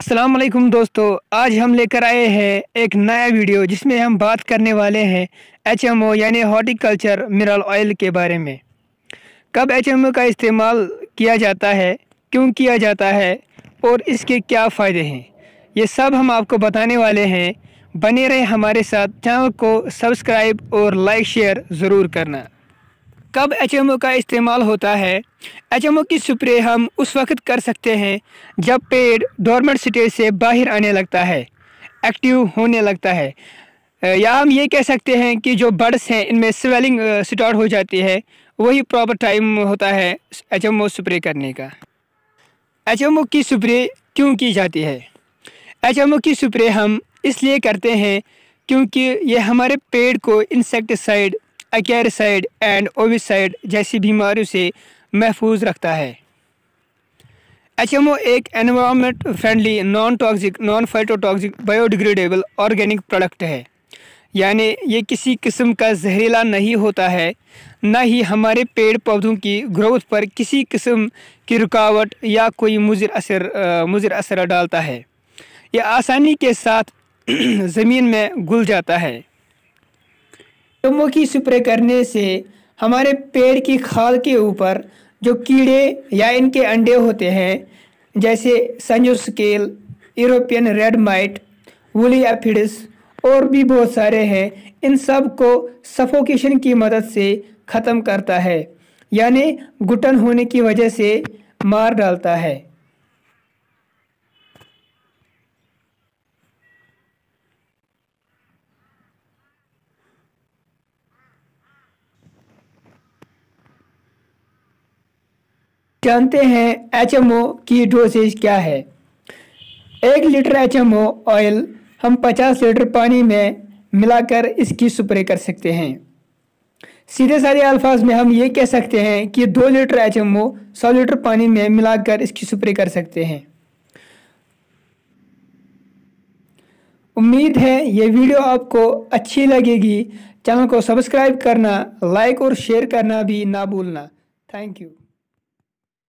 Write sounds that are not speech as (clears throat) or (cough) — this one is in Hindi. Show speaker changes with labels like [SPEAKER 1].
[SPEAKER 1] असलम दोस्तों आज हम लेकर आए हैं एक नया वीडियो जिसमें हम बात करने वाले हैं एच एम ओ यानी हॉर्टिकल्चर मिनरल ऑयल के बारे में कब एच एम ओ का इस्तेमाल किया जाता है क्यों किया जाता है और इसके क्या फ़ायदे हैं ये सब हम आपको बताने वाले हैं बने रहे हमारे साथ चैनल को सब्सक्राइब और लाइक शेयर ज़रूर करना कब एच का इस्तेमाल होता है एच की स्प्रे हम उस वक्त कर सकते हैं जब पेड़ डॉर्मेंट स्टेज से बाहर आने लगता है एक्टिव होने लगता है या हम ये कह सकते हैं कि जो बर्ड्स हैं इनमें स्वेलिंग स्टार्ट हो जाती है वही प्रॉपर टाइम होता है एच स्प्रे करने का एच की स्प्रे क्यों की जाती है एच की स्प्रे हम इसलिए करते हैं क्योंकि ये हमारे पेड़ को इंसेक्टिसाइड अकेरसाइड एंड ओविसाइड जैसी बीमारियों से महफूज रखता है एच एम ओ एक environment friendly non toxic non phytotoxic biodegradable organic product है यानी ये किसी किस्म का जहरीला नहीं होता है न ही हमारे पेड़ पौधों की ग्रोथ पर किसी किस्म की रुकावट या कोई मुजर असर मुजर असर डालता है यह आसानी के साथ (clears throat) ज़मीन में घुल जाता है डोमो की स्प्रे करने से हमारे पेड़ की खाल के ऊपर जो कीड़े या इनके अंडे होते हैं जैसे San Jose scale European red mite woolly aphids और भी बहुत सारे हैं इन सब को सफोकेशन की मदद से ख़त्म करता है यानी घुटन होने की वजह से मार डालता है जानते हैं एच की डोसेज क्या है एक लीटर एच ऑयल हम 50 लीटर पानी में मिलाकर इसकी स्प्रे कर सकते हैं सीधे सारे अल्फाज में हम ये कह सकते हैं कि दो लीटर एच एम ओ सौ लीटर पानी में मिलाकर इसकी स्प्रे कर सकते हैं उम्मीद है ये वीडियो आपको अच्छी लगेगी चैनल को सब्सक्राइब करना लाइक और शेयर करना भी ना भूलना थैंक यू